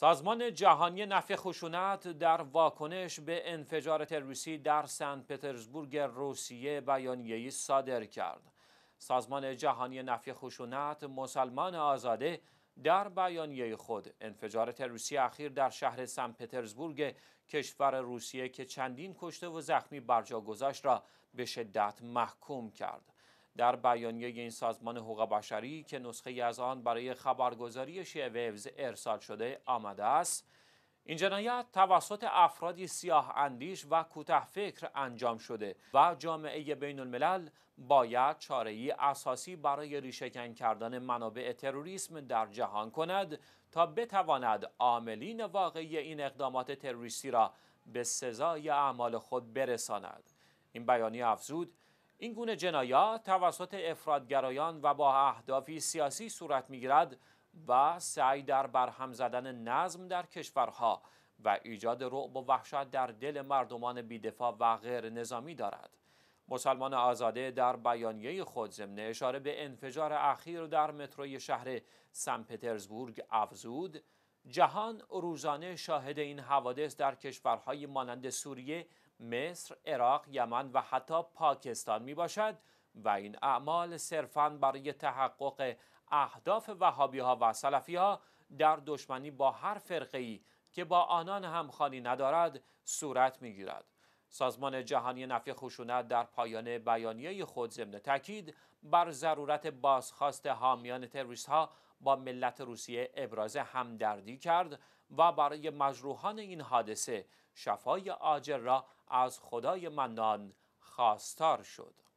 سازمان جهانی نفع خشونت در واکنش به انفجار تروریستی در سن پترزبورگ روسیه بیانیه‌ای صادر کرد. سازمان جهانی نفع خشونت مسلمان آزاده در بیانیه خود انفجار تروریستی اخیر در شهر سن پترزبورگ کشور روسیه که چندین کشته و زخمی برجا گذاشت را به شدت محکوم کرد. در بیانیه این سازمان حقوق بشری که نسخه از آن برای خبرگزاری شیوز ارسال شده آمده است این جنایت توسط افرادی سیاه اندیش و کوتاه فکر انجام شده و جامعه بین الملل باید چاره‌ای اساسی برای ریشهکن کردن منابع تروریسم در جهان کند تا بتواند عاملین واقعی این اقدامات تروریستی را به سزای اعمال خود برساند این بیانیه افزود این گونه جنایات توسط افرادگرایان و با اهدافی سیاسی صورت میگیرد و سعی در برهم زدن نظم در کشورها و ایجاد رعب و وحشت در دل مردمان بیدفاع و غیر نظامی دارد. مسلمان آزاده در بیانیه خود ضمن اشاره به انفجار اخیر در متروی شهر سن پترزبورگ افزود جهان روزانه شاهد این حوادث در کشورهای مانند سوریه، مصر، عراق، یمن و حتی پاکستان می باشد و این اعمال صرفاً برای تحقق اهداف وهابی ها و سلفی ها در دشمنی با هر فرقه ای که با آنان همخوانی ندارد صورت می گیرد. سازمان جهانی نفی خشونت در پایان بیانیه خود ضمن تاکید بر ضرورت بازخواست حامیان تروریست ها با ملت روسیه ابراز همدردی کرد و برای مجروحان این حادثه شفای آجر را از خدای منان خواستار شد